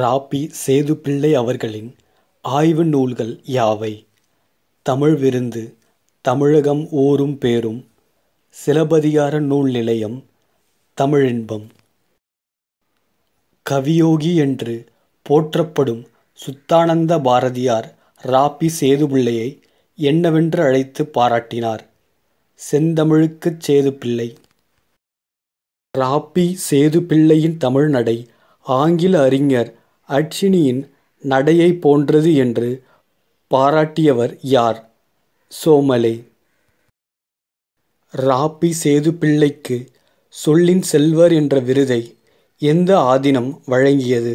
ராபி சேதுப்பிள்ளை அவர்களின் ஆய்வு நூல்கள் யாவை தமிழ் விருந்து தமிழகம் ஊரும் பேரும் சிலபதிகார நூல் நிலையம் தமிழின்பம் கவியோகி என்று போற்றப்படும் சுத்தானந்த பாரதியார் ராபி சேதுபிள்ளையை என்னவென்று அழைத்து பாராட்டினார் செந்தமிழுக்குச் சேதுப்பிள்ளை ராபி சேதுப்பிள்ளையின் தமிழ்நடை ஆங்கில அறிஞர் அட்சினியின் நடையை போன்றது என்று பாராட்டியவர் யார் சோமலே ராப்பி சேதுப்பிள்ளைக்கு சொல்லின் செல்வர் என்ற விருதை எந்த ஆதீனம் வழங்கியது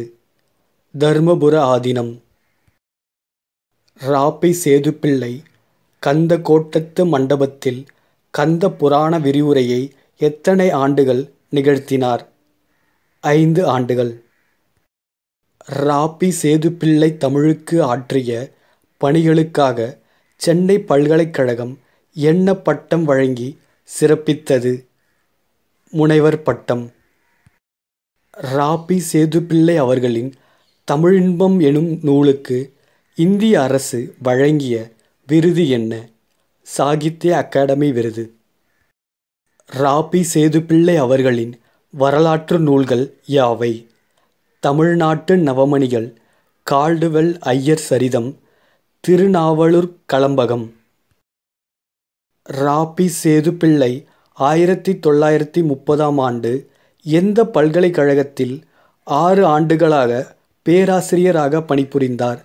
தர்மபுர ஆதீனம் ராப்பி சேதுப்பிள்ளை கந்த கோட்டத்து மண்டபத்தில் கந்த புராண விரிவுரையை எத்தனை ஆண்டுகள் நிகழ்த்தினார் ஐந்து ஆண்டுகள் ராபி சேதுப்பிள்ளை தமிழுக்கு ஆற்றிய பணிகளுக்காக சென்னை பல்கலைக்கழகம் என்ன பட்டம் வழங்கி சிறப்பித்தது முனைவர் பட்டம் ராபி சேதுப்பிள்ளை அவர்களின் தமிழின்பம் எனும் நூலுக்கு இந்திய அரசு வழங்கிய விருது என்ன சாகித்ய அகாடமி விருது ராபி சேதுப்பிள்ளை அவர்களின் வரலாற்று நூல்கள் யாவை தமிழ்நாட்டு நவமணிகள் கால்டுவெல் ஐயர் சரிதம் திருநாவலூர் களம்பகம் ராபி சேதுப்பிள்ளை ஆயிரத்தி தொள்ளாயிரத்தி முப்பதாம் ஆண்டு எந்த பல்கலைக்கழகத்தில் ஆறு ஆண்டுகளாக பேராசிரியராக பணிபுரிந்தார்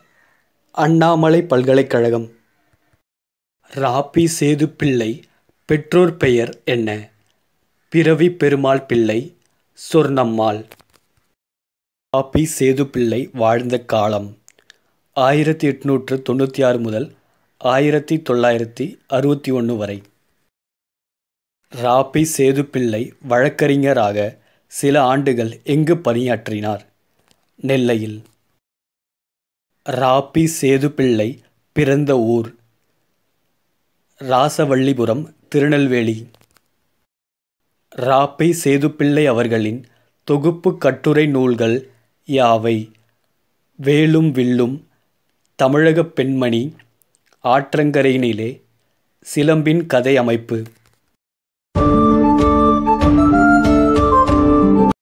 அண்ணாமலை பல்கலைக்கழகம் ராபி சேதுப்பிள்ளை பெற்றோர் பெயர் என்ன பிறவி பெருமாள் பிள்ளை சொர்ணம்மாள் அப்பி சேது பிள்ளை வாழ்ந்த காலம் ஆயிரத்தி எட்நூற்று தொண்ணூற்றி ஆறு முதல் ஆயிரத்தி தொள்ளாயிரத்தி அறுபத்தி ஒன்று வரை ராபி சேது பிள்ளை வழக்கறிஞராக சில ஆண்டுகள் எங்கு பணியாற்றினார் நெல்லையில் ராபி சேது பிள்ளை பிறந்த ஊர் ராசவள்ளிபுரம் திருநெல்வேலி ராப்பை சேதுப்பிள்ளை அவர்களின் தொகுப்பு கட்டுரை நூல்கள் யாவை வேலும் வில்லும் தமிழகப் பெண்மணி ஆற்றங்கரையினிலே சிலம்பின் கதை அமைப்பு